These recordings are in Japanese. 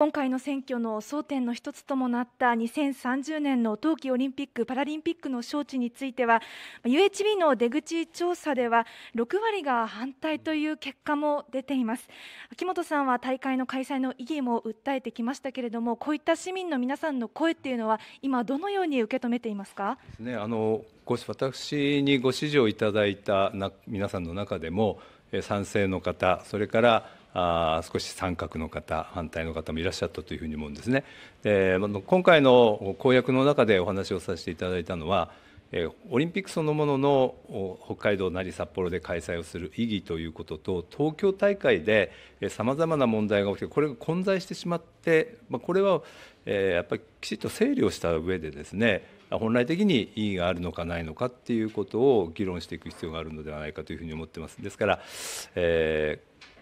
今回の選挙の争点の一つともなった2030年の冬季オリンピック・パラリンピックの招致については UHB の出口調査では6割が反対という結果も出ています秋元さんは大会の開催の意義も訴えてきましたけれどもこういった市民の皆さんの声っていうのは今どのように受け止めていますかね、あの私にご指示をいただいた皆さんの中でも賛成の方それからあ少し三角の方反対の方もいらっしゃったというふうに思うんですね。で今回の公約の中でお話をさせていただいたのはオリンピックそのものの北海道なり札幌で開催をする意義ということと東京大会でさまざまな問題が起きてこれが混在してしまってこれはやっぱりきちっと整理をした上でですね本来的に意義があるのかないのかっていうことを議論していく必要があるのではないかというふうに思ってます。ですから、えー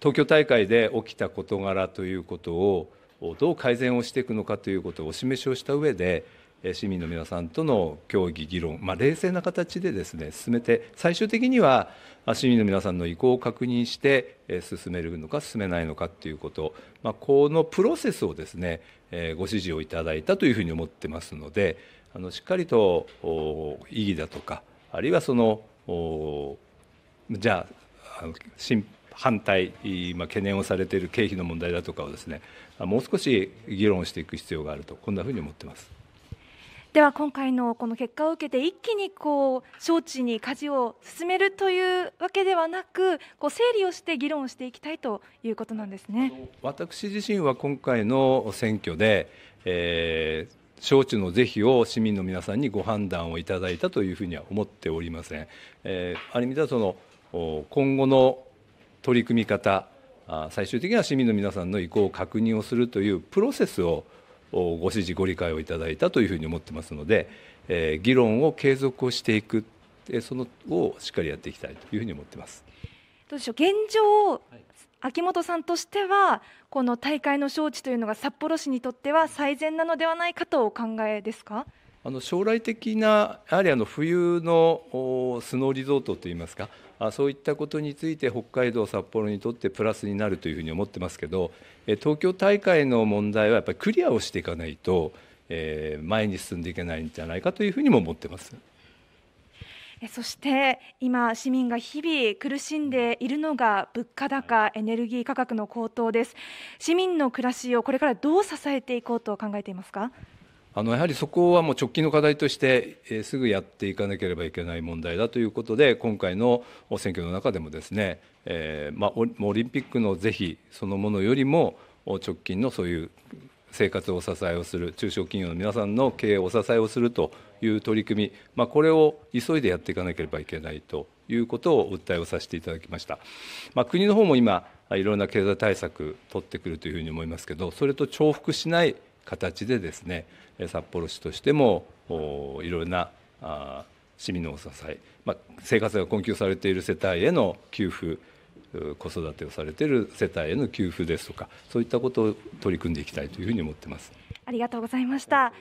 東京大会で起きた事柄ということをどう改善をしていくのかということをお示しをした上で市民の皆さんとの協議、議論、まあ、冷静な形でですね進めて最終的には市民の皆さんの意向を確認して進めるのか進めないのかということ、まあ、このプロセスをですねご指示をいただいたというふうに思ってますのであのしっかりと意義だとかあるいはそのじゃあ反対、ま懸念をされている経費の問題だとかをですねもう少し議論していく必要があるとこんなふうに思ってます。では今回のこの結果を受けて一気にこう招致に舵を進めるというわけではなくこう整理をして議論をしていきたいということなんですね私自身は今回の選挙で、えー招致の是非を市民の皆さんにご判断をいただいたというふうには思っておりません。えー、ある意味ではその今後の取り組み方最終的には市民の皆さんの意向を確認をするというプロセスをご指示ご理解をいただいたというふうに思ってますので、え議論を継続をしていくそのをしっかりやっていきたいというふうに思ってますどうでしょう現状、秋元さんとしてはこの大会の招致というのが札幌市にとっては最善なのではないかとお考えですか。あの将来的なやはりあの冬のスノーリゾートといいますかそういったことについて北海道札幌にとってプラスになるというふうに思ってますけど東京大会の問題はやっぱりクリアをしていかないと、え前に進んでいけないんじゃないかというふうにも思ってます。そして今、市民が日々苦しんでいるのが物価高、エネルギー価格の高騰です。市民の暮らしをこれからどう支えていこうと考えていますか。あのやはりそこはもう直近の課題として、えすぐやっていかなければいけない問題だということで、今回の選挙の中でもですね、えー、まあ、オリンピックの是非そのものよりも、直近のそういう生活をお支えをする、中小企業の皆さんの経営をお支えをするという取り組み、まあ、これを急いでやっていかなければいけないということを訴えをさせていただきました。まあ、国の方も今いろんな経済対策取ってくるというふうに思いますけど、それと重複しない形でですね札幌市としてもいろいろな市民のお支え、まあ、生活が困窮されている世帯への給付子育てをされている世帯への給付ですとかそういったことを取り組んでいきたいというふうに思ってますありがとうございました